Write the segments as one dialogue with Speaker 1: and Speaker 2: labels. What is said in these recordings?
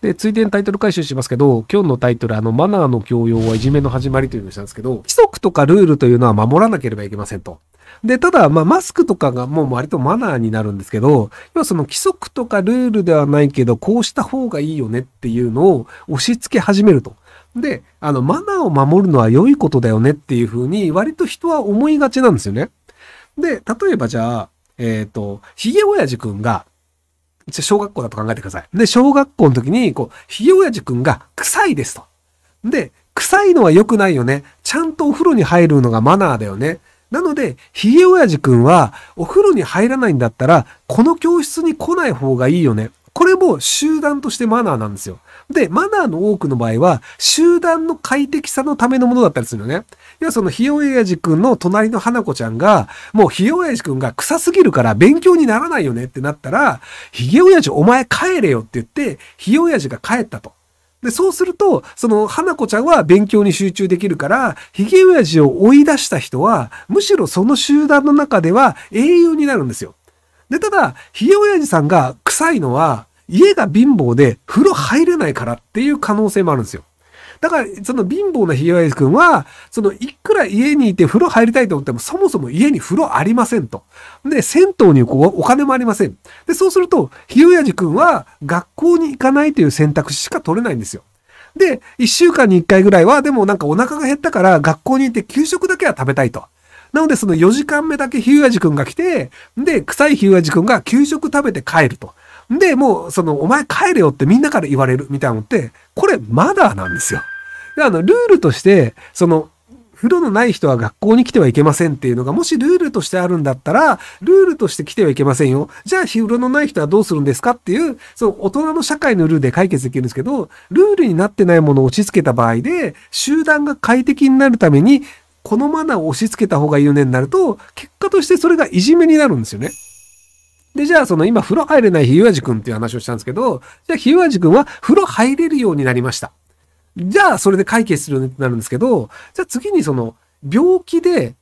Speaker 1: で、ついでにタイトル回収しますけど、今日のタイトル、あの、マナーの教養はいじめの始まりというのをしたんですけど、規則とかルールというのは守らなければいけませんと。で、ただ、まあ、マスクとかがもう割とマナーになるんですけど、要はその規則とかルールではないけど、こうした方がいいよねっていうのを押し付け始めると。で、あの、マナーを守るのは良いことだよねっていうふうに、割と人は思いがちなんですよね。で、例えばじゃあ、えっ、ー、と、ひげおやじくんが、小学校だと考えてください。で、小学校の時に、こう、ひげおやじくんが臭いですと。で、臭いのは良くないよね。ちゃんとお風呂に入るのがマナーだよね。なので、ひげおやじくんは、お風呂に入らないんだったら、この教室に来ない方がいいよね。これも集団としてマナーなんですよ。で、マナーの多くの場合は、集団の快適さのためのものだったりするよね。要はそのひよえやじくんの隣の花子ちゃんが、もうひよえやじくんが臭すぎるから勉強にならないよねってなったら、ひげおやじお前帰れよって言って、ひよえやじが帰ったと。で、そうすると、その、花子ちゃんは勉強に集中できるから、ひげおやじを追い出した人は、むしろその集団の中では英雄になるんですよ。で、ただ、ひげおやじさんが臭いのは、家が貧乏で風呂入れないからっていう可能性もあるんですよ。だから、その貧乏なひげわやじくんは、その、いくら家にいて風呂入りたいと思っても、そもそも家に風呂ありませんと。で、銭湯にこうお金もありません。で、そうすると、ひげやじくんは学校に行かないという選択肢しか取れないんですよ。で、一週間に一回ぐらいは、でもなんかお腹が減ったから学校に行って給食だけは食べたいと。なのでその4時間目だけひゆやじくんが来て、で、臭いひゆやじくんが給食食べて帰ると。で、もう、その、お前帰れよってみんなから言われるみたいなのって、これ、マダーなんですよ。あの、ルールとして、その、風呂のない人は学校に来てはいけませんっていうのが、もしルールとしてあるんだったら、ルールとして来てはいけませんよ。じゃあ、風呂のない人はどうするんですかっていう、その大人の社会のルールで解決できるんですけど、ルールになってないものを押し付けた場合で、集団が快適になるために、このマナーを押し付けた方がいいよねになると、結果としてそれがいじめになるんですよね。で、じゃあ、その今、風呂入れないひゆわじくんっていう話をしたんですけど、じゃあ、ひゆわじくんは風呂入れるようになりました。じゃあ、それで解決するようになるんですけど、じゃあ次にその、病気で、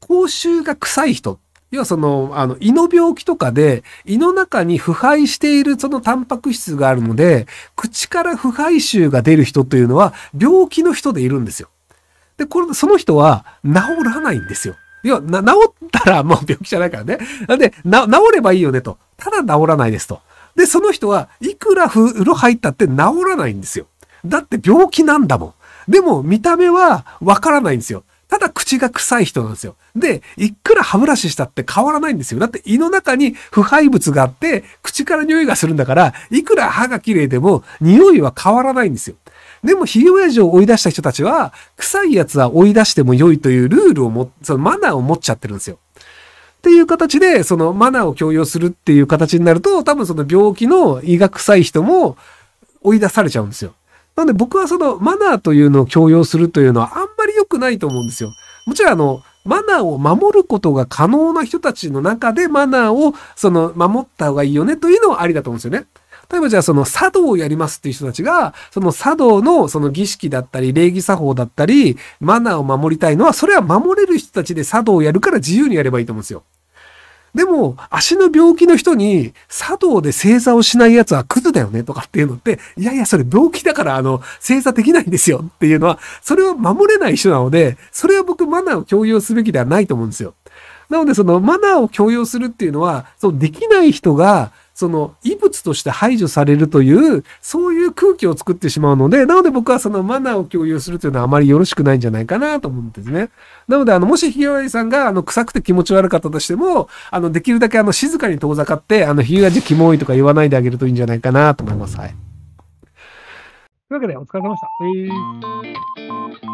Speaker 1: 口臭が臭い人要はその、あの、胃の病気とかで、胃の中に腐敗しているそのタンパク質があるので、口から腐敗臭が出る人というのは、病気の人でいるんですよ。で、これ、その人は治らないんですよ。要は、治ったらもう病気じゃないからね。なんで、治ればいいよねと。ただ治らないですと。で、その人はいくら風呂入ったって治らないんですよ。だって病気なんだもん。でも、見た目はわからないんですよ。ただ口が臭い人なんですよ。で、いくら歯ブラシしたって変わらないんですよ。だって胃の中に腐敗物があって、口から匂いがするんだから、いくら歯が綺麗でも匂いは変わらないんですよ。でも、ひげ親父を追い出した人たちは、臭い奴は追い出しても良いというルールをも、そのマナーを持っちゃってるんですよ。っていう形で、そのマナーを強要するっていう形になると、多分その病気の胃が臭い人も追い出されちゃうんですよ。なので僕はそのマナーというのを強要するというのはあんまり良くないと思うんですよ。もちろんあの、マナーを守ることが可能な人たちの中でマナーをその守った方がいいよねというのはありだと思うんですよね。例えばじゃあその茶道をやりますっていう人たちが、その茶道のその儀式だったり、礼儀作法だったり、マナーを守りたいのは、それは守れる人たちで茶道をやるから自由にやればいいと思うんですよ。でも、足の病気の人に、茶道で正座をしない奴はクズだよねとかっていうのって、いやいや、それ病気だから、あの、正座できないんですよっていうのは、それを守れない人なので、それは僕、マナーを強要すべきではないと思うんですよ。なので、そのマナーを強要するっていうのは、そのできない人が、その異物として排除されるという、そういう空気を作ってしまうので、なので僕はそのマナーを共有するというのはあまりよろしくないんじゃないかなと思うんですね。なので、あの、もしひげわりさんが、あの、臭くて気持ち悪かったとしても、あの、できるだけあの、静かに遠ざかって、あの、ひげわりキモいとか言わないであげるといいんじゃないかなと思います。はい。というわけで、お疲れ様でした。えー